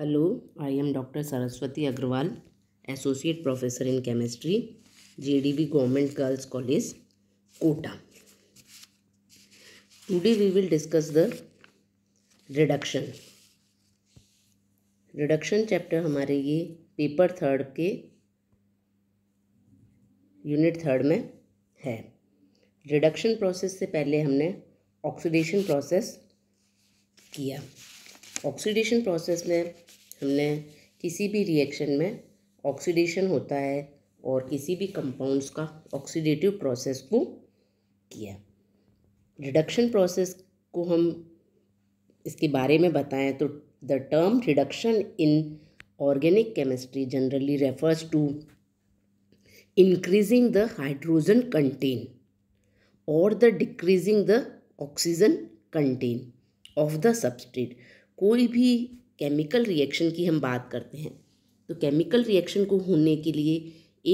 Hello I am doctor Saraswati Agrawal associate professor in chemistry JDB government girls college Kota today we will discuss the reduction reduction chapter हमारे ये paper third के unit third में है reduction process से पहले हमने oxidation process किया ऑक्सीडेशन प्रोसेस में हमने किसी भी रिएक्शन में ऑक्सीडेशन होता है और किसी भी कंपाउंड्स का ऑक्सीडेटिव प्रोसेस को किया रिडक्शन प्रोसेस को हम इसके बारे में बताएं तो the term reduction in organic chemistry generally refers to increasing the hydrogen content और the decreasing the oxygen content of the substrate कोई भी केमिकल रिएक्शन की हम बात करते हैं तो केमिकल रिएक्शन को होने के लिए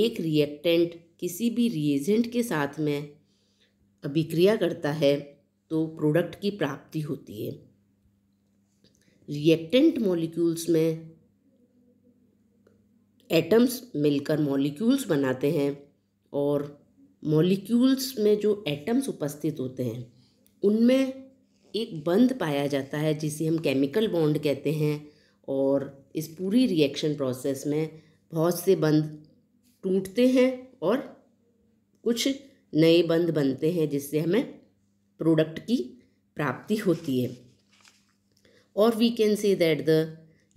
एक रिएक्टेंट किसी भी रिएजेंट के साथ में अभिक्रिया करता है तो प्रोडक्ट की प्राप्ति होती है रिएक्टेंट मॉलिक्यूल्स में एटम्स मिलकर मॉलिक्यूल्स बनाते हैं और मॉलिक्यूल्स में जो एटम्स उपस्थित होते हैं उनमें एक बंद पाया जाता है जिसे हम केमिकल बॉन्ड कहते हैं और इस पूरी रिएक्शन प्रोसेस में बहुत से बंद टूटते हैं और कुछ नए बंद बनते हैं जिससे हमें प्रोडक्ट की प्राप्ति होती है और we can say that the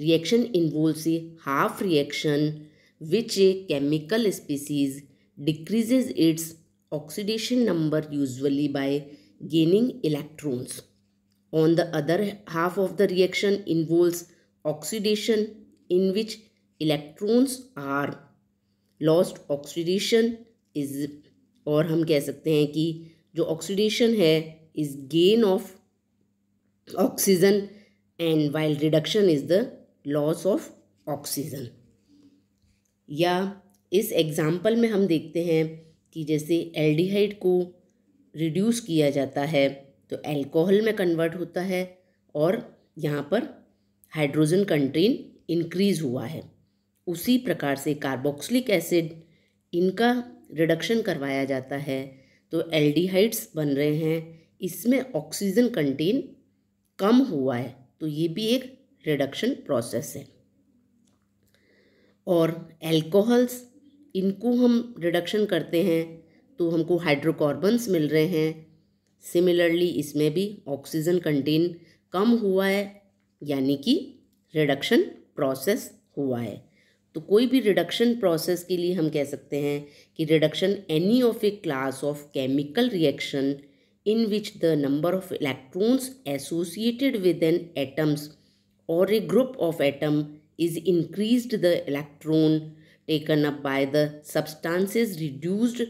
reaction involves a half reaction which a chemical species decreases its oxidation number usually by gaining electrons On the other half of the reaction involves oxidation in which electrons are lost. Oxidation is और हम कह सकते हैं कि जो oxidation है is gain of oxygen and while reduction is the loss of oxygen या इस एग्ज़ाम्पल में हम देखते हैं कि जैसे एल्डिहाइड को रिड्यूस किया जाता है तो एल्कोहल में कन्वर्ट होता है और यहाँ पर हाइड्रोजन कंटेन इंक्रीज हुआ है उसी प्रकार से कार्बोक्सिलिक एसिड इनका रिडक्शन करवाया जाता है तो एल्डिहाइड्स बन रहे हैं इसमें ऑक्सीजन कंटेन कम हुआ है तो ये भी एक रिडक्शन प्रोसेस है और एल्कोहल्स इनको हम रिडक्शन करते हैं तो हमको हाइड्रोकार्बन्स मिल रहे हैं सिमिलरली इसमें भी ऑक्सीजन कंटेन कम हुआ है यानी कि रिडक्शन प्रोसेस हुआ है तो कोई भी रिडक्शन प्रोसेस के लिए हम कह सकते हैं कि reduction any of a class of chemical reaction in which the number of electrons associated with an atoms और a group of atom is increase the electron taken up by the substances reduced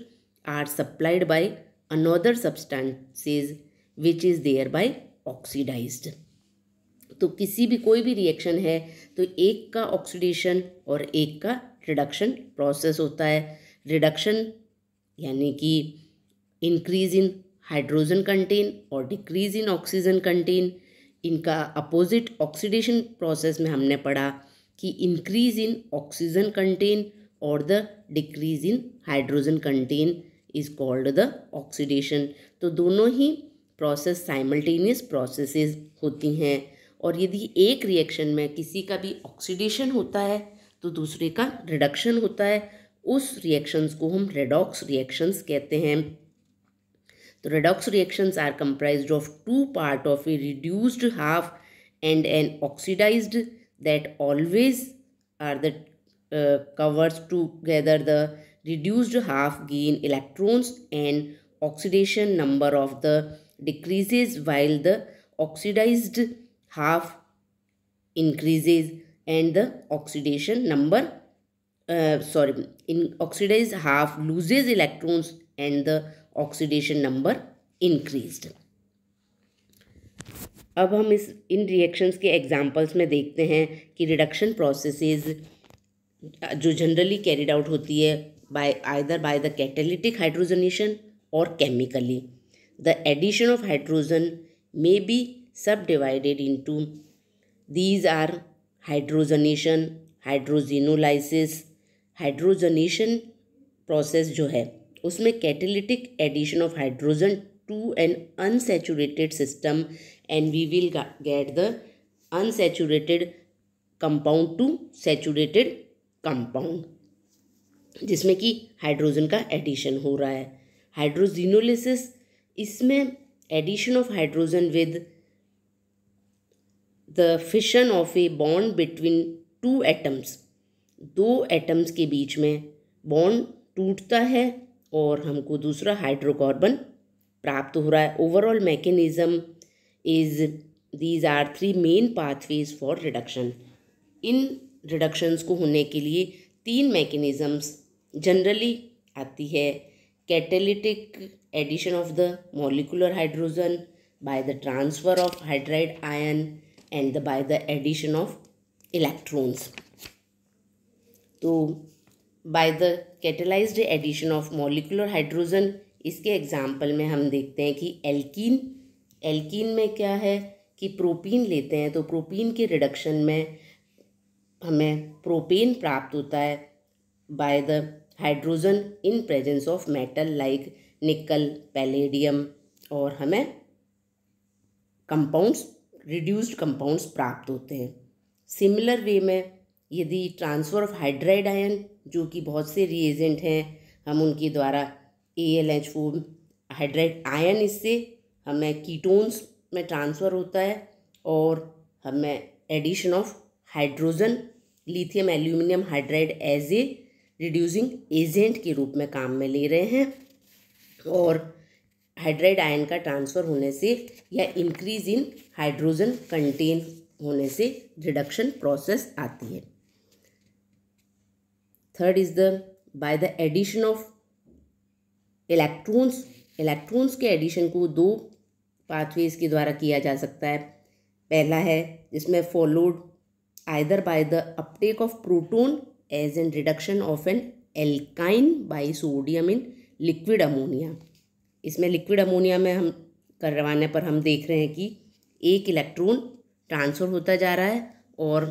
are supplied by another substances which is thereby oxidized तो किसी भी कोई भी reaction है तो एक का ऑक्सीडेशन और एक का रिडक्शन प्रोसेस होता है रिडक्शन यानी कि इंक्रीज इन हाइड्रोजन कंटेन और डिक्रीज इन ऑक्सीजन कंटेन इनका अपोजिट ऑक्सीडेशन प्रोसेस में हमने पढ़ा कि इंक्रीज इन ऑक्सीजन कंटेन और the decrease in hydrogen content is called the oxidation तो दोनों ही प्रोसेस साइमल्टेनियस प्रोसेसेस होती हैं और यदि एक रिएक्शन में किसी का भी ऑक्सीडेशन होता है तो दूसरे का रिडक्शन होता है उस रिएक्शंस को हम रेडॉक्स रिएक्शंस कहते हैं तो redox reactions are comprise of two part of a reduced half and an oxidize that always are the occurs together द reduced half gain electrons and oxidation number of the decreases while the oxidized half increases and the oxidation number uh, sorry in oxidized half loses electrons and the oxidation number increased अब हम इस इन reactions के examples में देखते हैं कि reduction processes जो generally carried out होती है by either by the catalytic hydrogenation or chemically. The addition of hydrogen may be subdivided into these are hydrogenation, hydrogenolysis, hydrogenation process jo hai usme catalytic addition of hydrogen to an unsaturated system and we will get the unsaturated compound to saturated compound जिसमें कि hydrogen का addition हो रहा है hydrogenolysis इसमें addition of hydrogen with the fission of a bond between two atoms दो atoms के बीच में बॉन्ड टूटता है और हमको दूसरा हाइड्रोकार्बन प्राप्त हो रहा है overall mechanism is these are three main pathways for reduction इन रिडक्शंस को होने के लिए तीन मैकेनिज्म्स जनरली आती है catalytic addition of the molecular hydrogen by the transfer of hydride ion and the by the addition of electrons तो by the catalyzed addition of molecular hydrogen इसके एग्जाम्पल में हम देखते हैं कि एल्कीन एल्कीन में क्या है कि प्रोपीन लेते हैं तो प्रोपीन के रिडक्शन में हमें प्रोपेन प्राप्त होता है by the hydrogen in presence of metal like nickel palladium और हमें कंपाउंड्स रिड्यूस्ड कंपाउंड्स प्राप्त होते हैं सिमिलर वे में यदि ट्रांसफ़र ऑफ हाइड्राइड आयन जो कि बहुत से रिएजेंट हैं हम उनके द्वारा A L H four hydride ion इससे हमें कीटोन्स में ट्रांसफ़र होता है और हमें addition of hydrogen lithium aluminium hydride as a reducing agent के रूप में काम में ले रहे हैं और हाइड्राइड आयन का ट्रांसफ़र होने से या इंक्रीज इन हाइड्रोजन कंटेन होने से रिडक्शन प्रोसेस आती है third is the by the addition of electrons electrons के एडिशन को दो पाथवेज के द्वारा किया जा सकता है पहला है जिसमें followed either by the uptake of proton as in reduction of an alkyne by sodium in liquid ammonia इसमें लिक्विड अमोनिया में हम करवाने पर हम देख रहे हैं कि एक इलेक्ट्रॉन ट्रांसफ़र होता जा रहा है और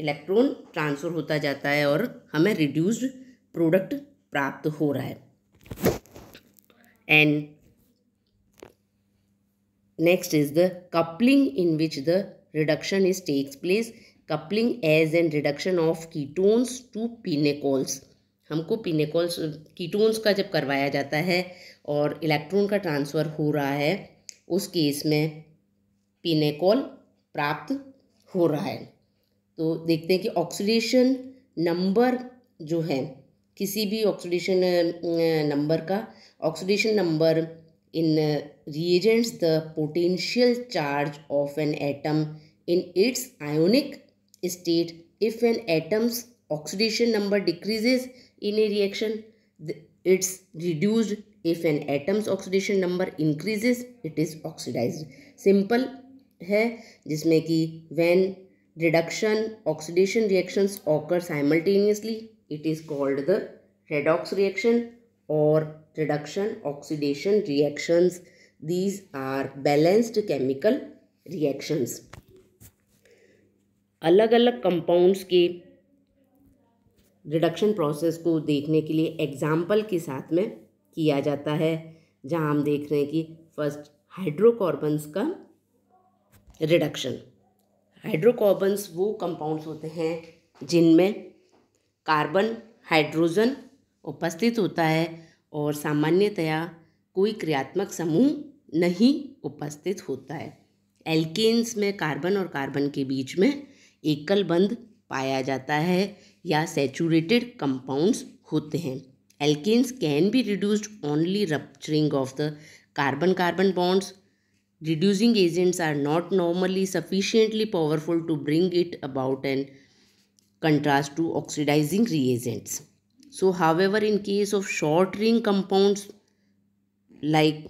इलेक्ट्रॉन ट्रांसफ़र होता जाता है और हमें रिड्यूस्ड प्रोडक्ट प्राप्त हो रहा है and next is the coupling in which the reduction is takes place coupling as and reduction of ketones to pinacols हमको पीनेकोल्स कीटोन्स का जब करवाया जाता है और इलेक्ट्रॉन का ट्रांसफ़र हो रहा है उस केस में पीनेकोल प्राप्त हो रहा है तो देखते हैं कि ऑक्सीडेशन नंबर जो है किसी भी ऑक्सीडेशन नंबर अं, का oxidation number in reagents the potential charge of an atom in its ionic state if an atom's oxidation number decreases in a reaction it's reduced if an atom's oxidation number increases it is oxidized simple है जिसमें कि when reduction oxidation reactions occur simultaneously it is called the redox reaction or reduction oxidation reactions these are balanced chemical reactions अलग अलग compounds के reduction process को देखने के लिए एग्जाम्पल के साथ में किया जाता है जहाँ हम देख रहे हैं कि फर्स्ट हाइड्रोकार्बन्स का रिडक्शन हाइड्रोकार्बन्स वो कंपाउंड्स होते हैं जिनमें कार्बन हाइड्रोजन उपस्थित होता है और सामान्यतया कोई क्रियात्मक समूह नहीं उपस्थित होता है एल्केन्स में कार्बन और कार्बन के बीच में एकल बंद पाया जाता है या सेचूरेटेड कंपाउंड्स होते हैं alkenes can be reduced only rupturing of the carbon carbon bonds reducing agents are not normally sufficiently powerful to bring it about in contrast to oxidising reagents so however in case of short ring compounds like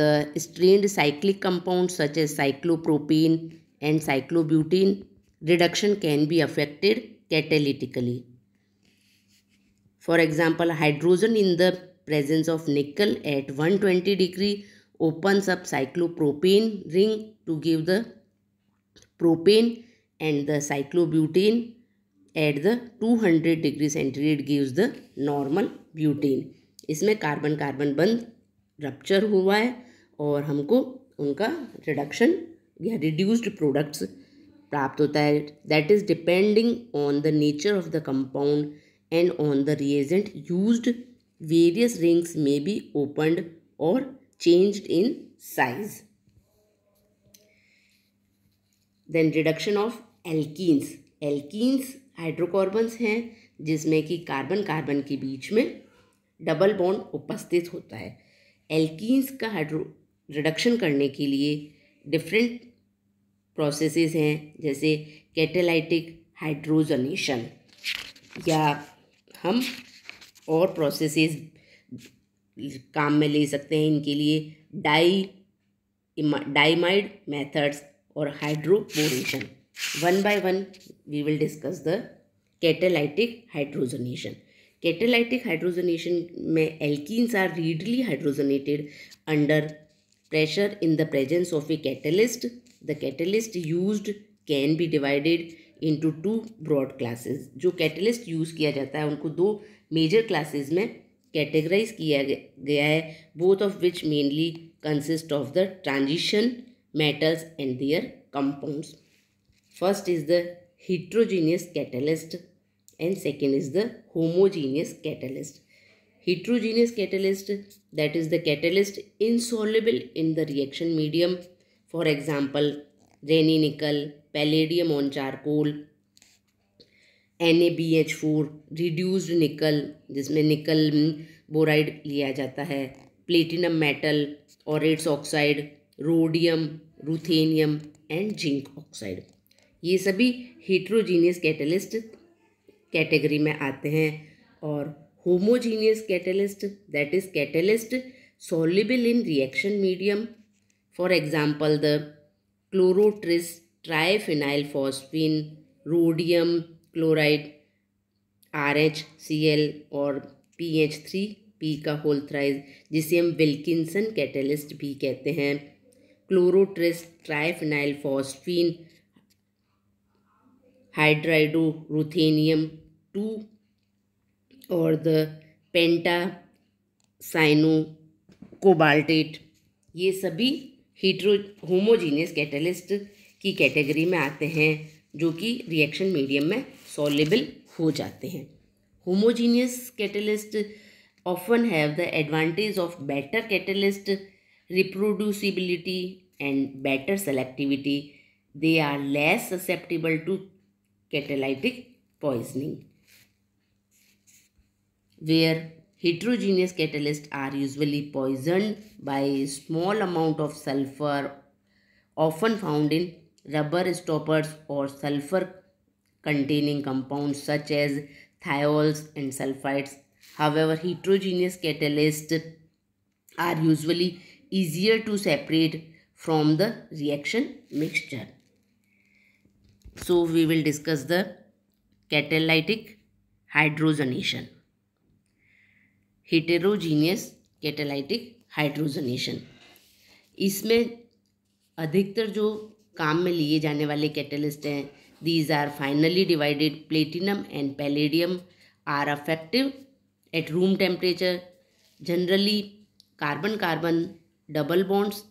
the strained cyclic compound such as cyclopropene and cyclobutene reduction can be affected catalytically. For example, hydrogen in the presence of nickel at 120 degree opens up cyclopropane ring to give the propane and the cyclobutane at the 200 degree centigrade gives the normal butane. isme carbon carbon bond rupture hua hai aur humko unka reduction या reduced products प्राप्त होता है that is depending on the nature of the compound and on the reagent used various rings may be opened और change in size then reduction of alkenes. Alkenes hydrocarbons हैं जिसमें कि carbon carbon के बीच में डबल बॉन्ड उपस्थित होता है एल्कीस का हाइड्रो रिडक्शन करने के लिए डिफरेंट प्रोसेसेस हैं जैसे कैटेलाइटिक हाइड्रोजनेशन या हम और प्रोसेसेस काम में ले सकते हैं इनके लिए डाई डाइमाइड मेथड्स और hydroboration one by one we will discuss the catalytic hydrogenation catalytic hydrogenation में alkenes are readily hydrogenated under pressure in the presence of a catalyst the catalyst used can be divided into two broad classes जो catalyst use किया जाता है उनको दो major classes में categorise किया गया है both of which mainly consist of the transition metals and their compound first is the heterogeneous catalyst and second is the homogeneous catalyst heterogeneous catalyst that is the catalyst insoluble in the reaction medium for example Raney nickel palladium on charcoal N A B H four reduce nickel जिसमें nickel boride लिया जाता है platinum metal or its oxide rhodium ruthenium and zinc oxide ये सभी हीट्रोजीनियस catalyst category में आते हैं और homogeneous catalyst that is catalyst soluble in reaction medium For example, the rhodium triphenyl phosphine, rhodium chloride, RHCl और PH3P का होल्थ्राइज जिसे हम विल्किसन कैटलिस्ट भी कहते हैं chlorotris triphenyl phosphine hydridoruthenium two और द पेंटा साइनो कोबाल्टेट ये सभी हीट्रो होमोजीनियस कैटलिस्ट की कैटेगरी में आते हैं जो कि रिएक्शन मीडियम में सॉलेबल हो जाते हैं homogeneous catalyst often have the advantage of better catalyst reproducibility and better selectivity they are less susceptible to catalytic poisoning where Heterogeneous catalysts are usually poisoned by small amount of sulfur often found in rubber stoppers or sulfur containing compounds such as thiols and sulfides. However, heterogeneous catalysts are usually easier to separate from the reaction mixture. So, we will discuss the catalytic hydrogenation. Heterogeneous catalytic hydrogenation इसमें अधिकतर जो काम में लिए जाने वाले catalyst हैं these are finely divided platinum and palladium are effective at room temperature generally carbon carbon double bonds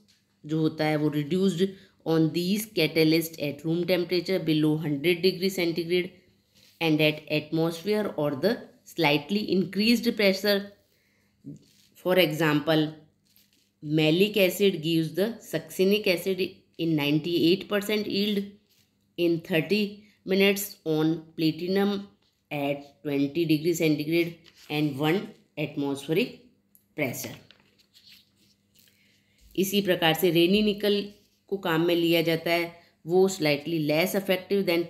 जो होता है वो reduced on these catalyst at room temperature below hundred degree centigrade and at atmosphere और the slightly increase pressure for example maleic acid gives the succinic acid in ninety eight percent yield in thirty minutes on platinum at twenty degree centigrade and one atmospheric pressure इसी प्रकार से रेनी निकल को काम में लिया जाता है वो slightly less effective than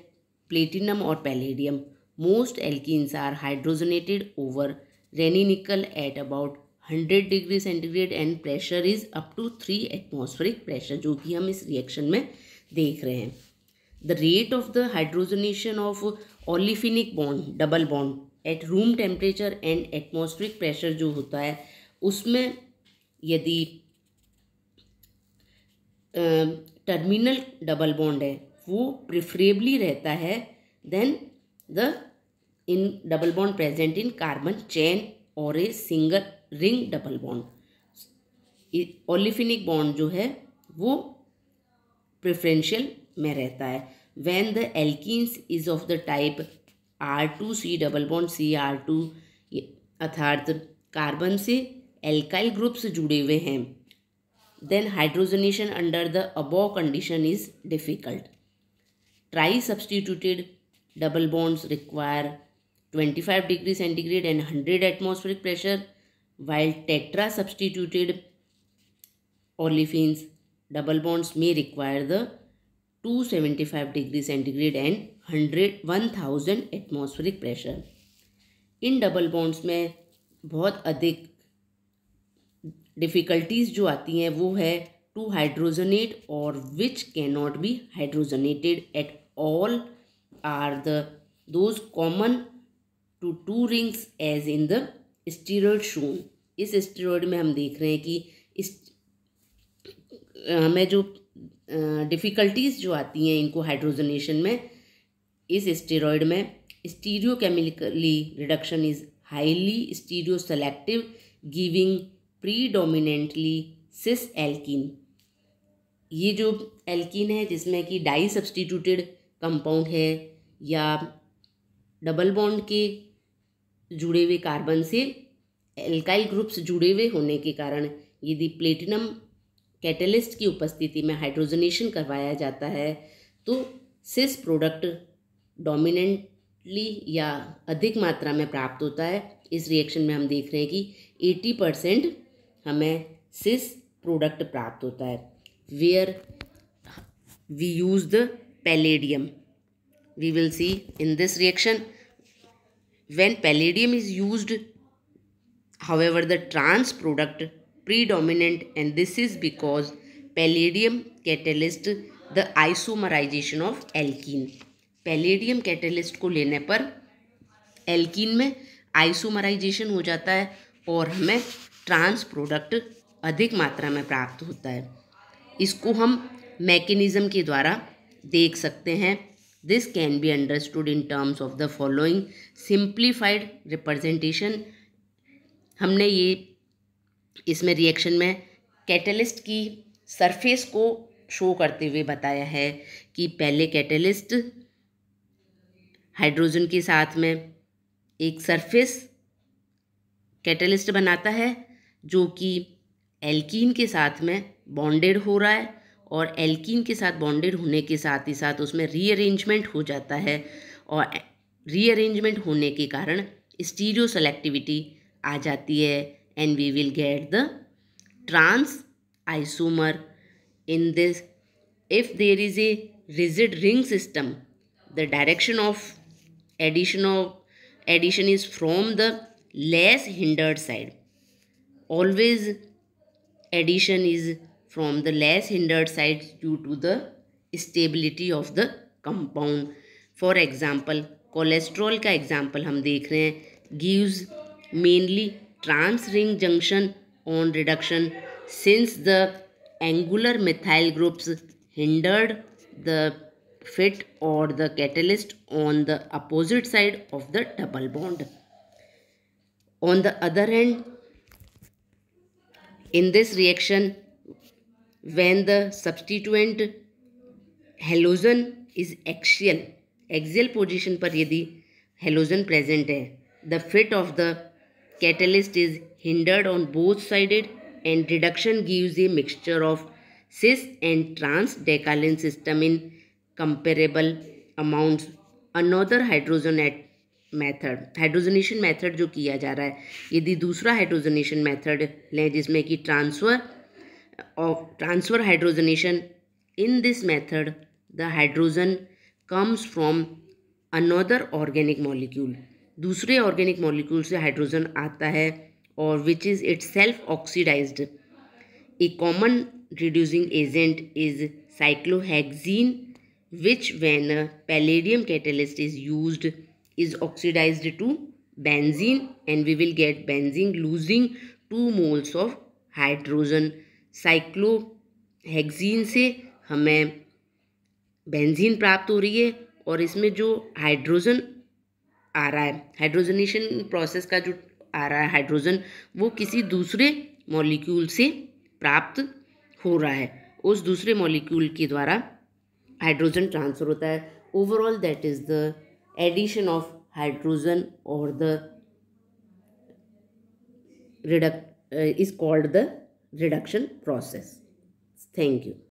platinum और पैलेडियम मोस्ट एल्किस are hydrogenated over Raney nickel at about hundred degree centigrade and pressure is up to three atmospheric pressure जो कि हम इस रिएक्शन में देख रहे हैं the rate of the hydrogenation of olefinic bond double bond at room temperature and atmospheric pressure जो होता है उसमें यदि टर्मिनल डबल बॉन्ड है वो प्रिफरेबली रहता है then the in double bond present in carbon chain और a single ring double bond olefinic bond जो है वो प्रेफरेंशियल में रहता है वैन द एल्किस is of the type R two C double bond C R two अर्थात carbon से एल्काइल ग्रुप से जुड़े हुए हैं then hydrogenation under the above condition is difficult tri substituted double bonds require twenty five degree centigrade and hundred atmospheric pressure while tetra substituted olefins double bonds may require the 275 degree centigrade and 100 1000 atmospheric pressure इन double bonds में बहुत अधिक difficulties जो आती हैं वो है to hydrogenate और which can not be hydrogenated at all are the those common to two rings as in the steroid shown इस स्टीरोड में हम देख रहे हैं कि इस हमें जो डिफ़िकल्टीज़ जो आती हैं इनको हाइड्रोजनेशन में इस स्टेरॉयड में stereochemically reduction is highly stereoselective giving predominantly cis alkene ये जो एल्किन है जिसमें कि डाई सब्सटीट्यूटेड कंपाउंड है या डबल बॉन्ड के जुड़े हुए कार्बन से एल्काइल ग्रुप्स जुड़े हुए होने के कारण यदि प्लेटिनम कैटलिस्ट की उपस्थिति में हाइड्रोजनेशन करवाया जाता है तो सिस प्रोडक्ट डोमिनेंटली या अधिक मात्रा में प्राप्त होता है इस रिएक्शन में हम देख रहे हैं कि एटी परसेंट हमें सिस प्रोडक्ट प्राप्त होता है where we use the palladium we will see in this reaction When palladium is used, however, the trans product predominant and this is because palladium catalyst the isomerization of alkene. palladium catalyst को लेने पर alkene में isomerisation हो जाता है और हमें trans product अधिक मात्रा में प्राप्त होता है इसको हम मैकेनिज़्म के द्वारा देख सकते हैं This can be understood in terms of the following simplified representation हमने ये इसमें रिएक्शन में कैटलिस्ट की सरफेस को शो करते हुए बताया है कि पहले कैटलिस्ट हाइड्रोजन के साथ में एक सरफेस कैटलिस्ट बनाता है जो कि एल्कीन के साथ में बॉन्डेड हो रहा है और एल्किन के साथ बॉन्डेड होने के साथ ही साथ उसमें रीअरेंजमेंट हो जाता है और रीअरेंजमेंट होने के कारण स्टीरियो सेलेक्टिविटी आ जाती है and we will get the trans isomer in this if there is a rigid ring system the direction of addition of addition is from the less hindered side always addition is from the less hindered sides due to the stability of the compound. For example, cholesterol ka example hum dekh rahe hain gives mainly trans ring junction on reduction since the angular methyl groups hindered the fit or the catalyst on the opposite side of the double bond on the other hand in this reaction when the substituent halogen is axial axial position पर यदि halogen present है the fit of the catalyst is hindered on both sided and reduction gives a mixture of cis and trans decalin system in comparable amounts another hydrogenation method hydrogenation method जो किया जा रहा है यदि दूसरा hydrogenation method लें जिसमें कि transfer of transfer hydrogenation. In this method, the hydrogen comes from another organic molecule. दूसरे organic molecule से hydrogen आता है और which is itself oxidized a common reducing agent is cyclohexene which when a palladium catalyst is used is oxidized to benzene and we will get benzene losing 2 moles of hydrogen cyclohexene से हमें benzene प्राप्त हो रही है और इसमें जो hydrogen आ रहा है हाइड्रोजनेशन प्रोसेस का जो आ रहा है हाइड्रोजन वो किसी दूसरे मॉलिक्यूल से प्राप्त हो रहा है उस दूसरे मॉलिक्यूल के द्वारा हाइड्रोजन ट्रांसफर होता है overall that is the addition of hydrogen और the reduction is called the reduction process. Thank you.